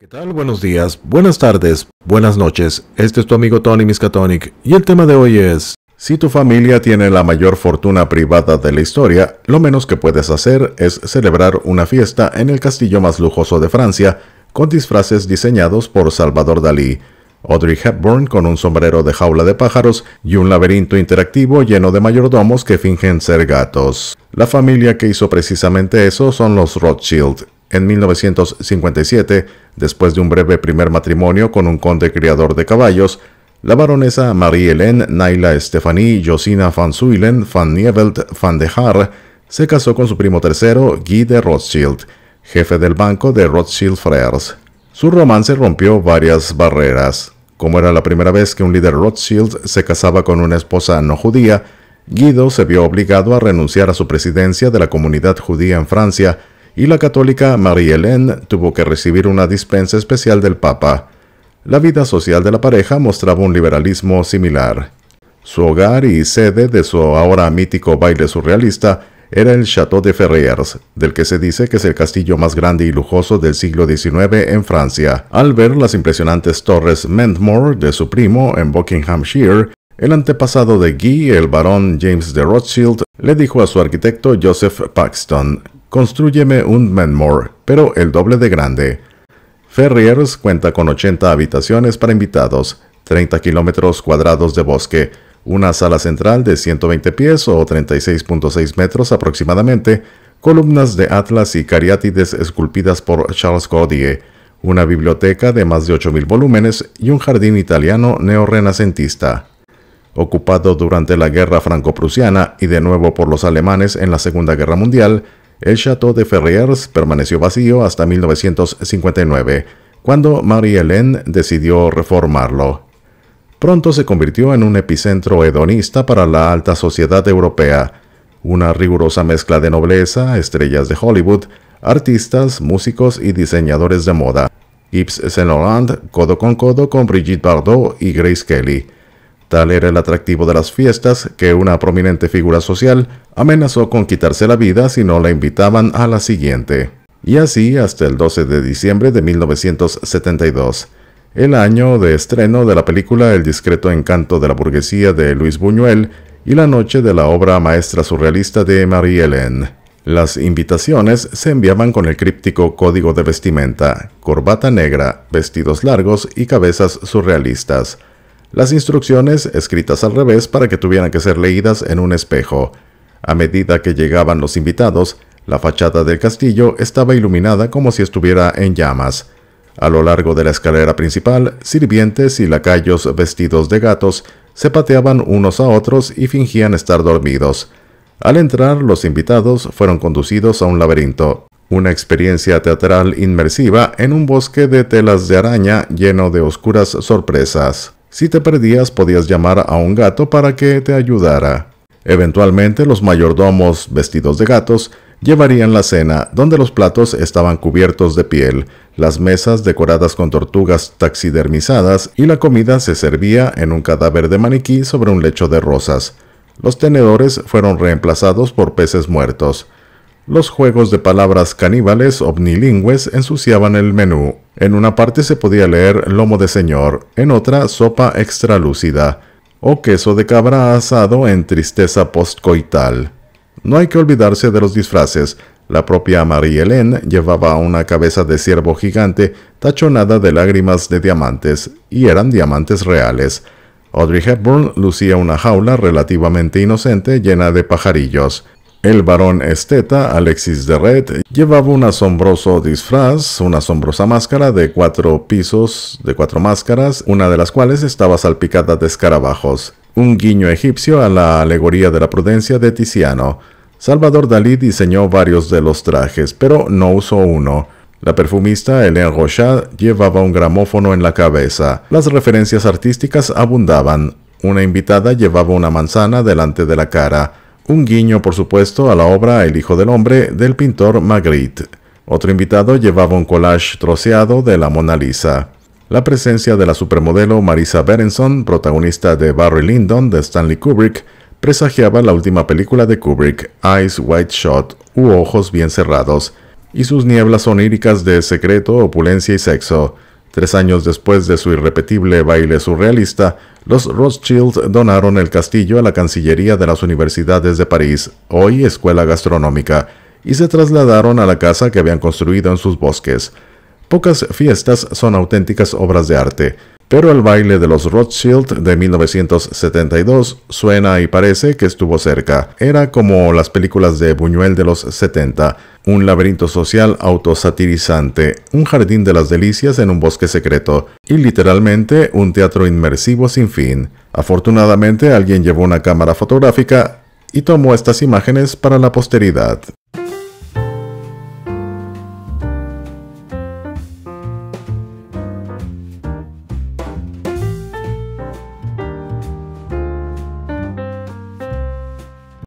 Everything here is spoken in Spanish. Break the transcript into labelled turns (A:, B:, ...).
A: ¿Qué tal? Buenos días, buenas tardes, buenas noches. Este es tu amigo Tony Miskatonic y el tema de hoy es... Si tu familia tiene la mayor fortuna privada de la historia, lo menos que puedes hacer es celebrar una fiesta en el castillo más lujoso de Francia, con disfraces diseñados por Salvador Dalí, Audrey Hepburn con un sombrero de jaula de pájaros y un laberinto interactivo lleno de mayordomos que fingen ser gatos. La familia que hizo precisamente eso son los Rothschild. En 1957, Después de un breve primer matrimonio con un conde criador de caballos, la baronesa Marie-Hélène Naila Stephanie Josina van Zuylen van Nievelt van de Haar se casó con su primo tercero, Guy de Rothschild, jefe del banco de Rothschild Frères. Su romance rompió varias barreras. Como era la primera vez que un líder Rothschild se casaba con una esposa no judía, Guido se vio obligado a renunciar a su presidencia de la comunidad judía en Francia y la católica Marie Hélène tuvo que recibir una dispensa especial del Papa. La vida social de la pareja mostraba un liberalismo similar. Su hogar y sede de su ahora mítico baile surrealista era el Château de Ferrières, del que se dice que es el castillo más grande y lujoso del siglo XIX en Francia. Al ver las impresionantes torres Mentmore de su primo en Buckinghamshire, el antepasado de Guy, el barón James de Rothschild, le dijo a su arquitecto Joseph Paxton, Constrúyeme un Manmore, pero el doble de grande. Ferriers cuenta con 80 habitaciones para invitados, 30 kilómetros cuadrados de bosque, una sala central de 120 pies o 36.6 metros aproximadamente, columnas de Atlas y Cariátides esculpidas por Charles Cordier, una biblioteca de más de 8.000 volúmenes y un jardín italiano neorrenacentista. Ocupado durante la Guerra Franco-Prusiana y de nuevo por los alemanes en la Segunda Guerra Mundial, el Château de Ferrières permaneció vacío hasta 1959, cuando Marie-Hélène decidió reformarlo. Pronto se convirtió en un epicentro hedonista para la alta sociedad europea, una rigurosa mezcla de nobleza, estrellas de Hollywood, artistas, músicos y diseñadores de moda. Yves Saint Laurent codo con codo con Brigitte Bardot y Grace Kelly Tal era el atractivo de las fiestas que una prominente figura social amenazó con quitarse la vida si no la invitaban a la siguiente. Y así hasta el 12 de diciembre de 1972, el año de estreno de la película El discreto encanto de la burguesía de Luis Buñuel y la noche de la obra maestra surrealista de Marie Hélène. Las invitaciones se enviaban con el críptico código de vestimenta, corbata negra, vestidos largos y cabezas surrealistas las instrucciones escritas al revés para que tuvieran que ser leídas en un espejo. A medida que llegaban los invitados, la fachada del castillo estaba iluminada como si estuviera en llamas. A lo largo de la escalera principal, sirvientes y lacayos vestidos de gatos se pateaban unos a otros y fingían estar dormidos. Al entrar, los invitados fueron conducidos a un laberinto, una experiencia teatral inmersiva en un bosque de telas de araña lleno de oscuras sorpresas. Si te perdías podías llamar a un gato para que te ayudara. Eventualmente los mayordomos, vestidos de gatos, llevarían la cena, donde los platos estaban cubiertos de piel, las mesas decoradas con tortugas taxidermizadas y la comida se servía en un cadáver de maniquí sobre un lecho de rosas. Los tenedores fueron reemplazados por peces muertos. Los juegos de palabras caníbales omnilingües ensuciaban el menú. En una parte se podía leer lomo de señor, en otra sopa extralúcida o queso de cabra asado en tristeza postcoital. No hay que olvidarse de los disfraces. La propia Marie Hélène llevaba una cabeza de ciervo gigante tachonada de lágrimas de diamantes, y eran diamantes reales. Audrey Hepburn lucía una jaula relativamente inocente llena de pajarillos. El varón esteta Alexis de Red llevaba un asombroso disfraz, una asombrosa máscara de cuatro pisos, de cuatro máscaras, una de las cuales estaba salpicada de escarabajos, un guiño egipcio a la alegoría de la prudencia de Tiziano. Salvador Dalí diseñó varios de los trajes, pero no usó uno. La perfumista Hélène Rochat llevaba un gramófono en la cabeza. Las referencias artísticas abundaban. Una invitada llevaba una manzana delante de la cara. Un guiño, por supuesto, a la obra El Hijo del Hombre del pintor Magritte. Otro invitado llevaba un collage troceado de la Mona Lisa. La presencia de la supermodelo Marisa Berenson, protagonista de Barry Lyndon de Stanley Kubrick, presagiaba la última película de Kubrick, Eyes Wide Shot, u Ojos Bien Cerrados, y sus nieblas oníricas de secreto, opulencia y sexo. Tres años después de su irrepetible baile surrealista, los Rothschilds donaron el castillo a la Cancillería de las Universidades de París, hoy Escuela Gastronómica, y se trasladaron a la casa que habían construido en sus bosques. Pocas fiestas son auténticas obras de arte, pero el baile de los Rothschild de 1972 suena y parece que estuvo cerca. Era como las películas de Buñuel de los 70, un laberinto social autosatirizante, un jardín de las delicias en un bosque secreto, y literalmente un teatro inmersivo sin fin. Afortunadamente alguien llevó una cámara fotográfica y tomó estas imágenes para la posteridad.